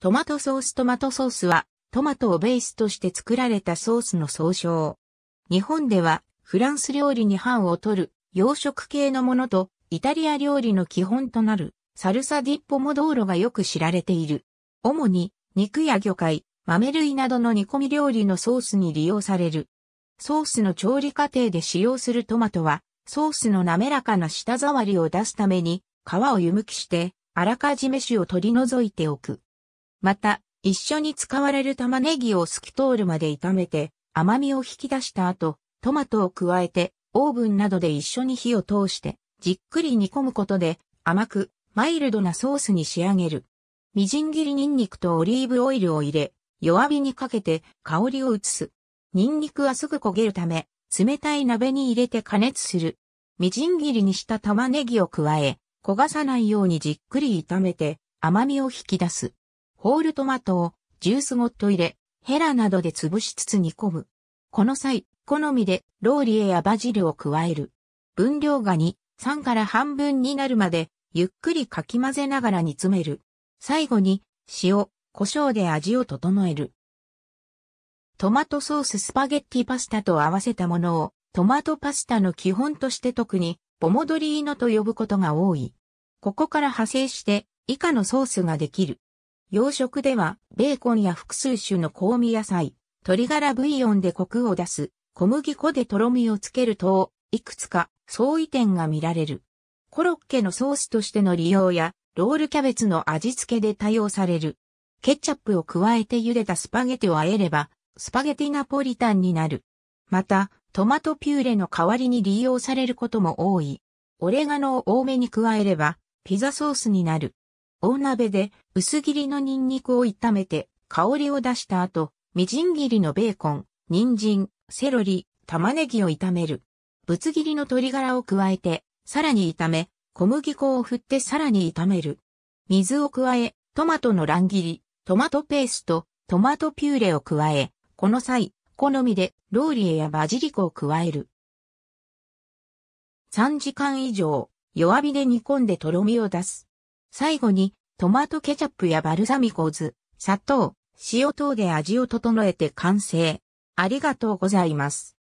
トマトソーストマトソースはトマトをベースとして作られたソースの総称。日本ではフランス料理に範を取る洋食系のものとイタリア料理の基本となるサルサディッポモドーロがよく知られている。主に肉や魚介、豆類などの煮込み料理のソースに利用される。ソースの調理過程で使用するトマトはソースの滑らかな舌触りを出すために皮を湯むきしてあらかじめ種を取り除いておく。また、一緒に使われる玉ねぎを透き通るまで炒めて、甘みを引き出した後、トマトを加えて、オーブンなどで一緒に火を通して、じっくり煮込むことで、甘く、マイルドなソースに仕上げる。みじん切りニンニクとオリーブオイルを入れ、弱火にかけて香りを移す。ニンニクはすぐ焦げるため、冷たい鍋に入れて加熱する。みじん切りにした玉ねぎを加え、焦がさないようにじっくり炒めて甘みを引き出す。ホールトマトをジュースごっと入れ、ヘラなどで潰しつつ煮込む。この際、好みでローリエやバジルを加える。分量が2、3から半分になるまで、ゆっくりかき混ぜながら煮詰める。最後に、塩、胡椒で味を整える。トマトソーススパゲッティパスタと合わせたものを、トマトパスタの基本として特に、ポモドリーノと呼ぶことが多い。ここから派生して、以下のソースができる。洋食では、ベーコンや複数種の香味野菜、鶏ガラブイヨンでコクを出す、小麦粉でとろみをつけると、いくつか相違点が見られる。コロッケのソースとしての利用や、ロールキャベツの味付けで多用される。ケチャップを加えて茹でたスパゲティを和えれば、スパゲティナポリタンになる。また、トマトピューレの代わりに利用されることも多い。オレガノを多めに加えれば、ピザソースになる。大鍋で薄切りのニンニクを炒めて香りを出した後、みじん切りのベーコン、人参、セロリ、玉ねぎを炒める。ぶつ切りの鶏ガラを加えて、さらに炒め、小麦粉を振ってさらに炒める。水を加え、トマトの乱切り、トマトペースト、トマトピューレを加え、この際、好みでローリエやバジリコを加える。3時間以上、弱火で煮込んでとろみを出す。最後に、トマトケチャップやバルサミコ酢、砂糖、塩等で味を整えて完成。ありがとうございます。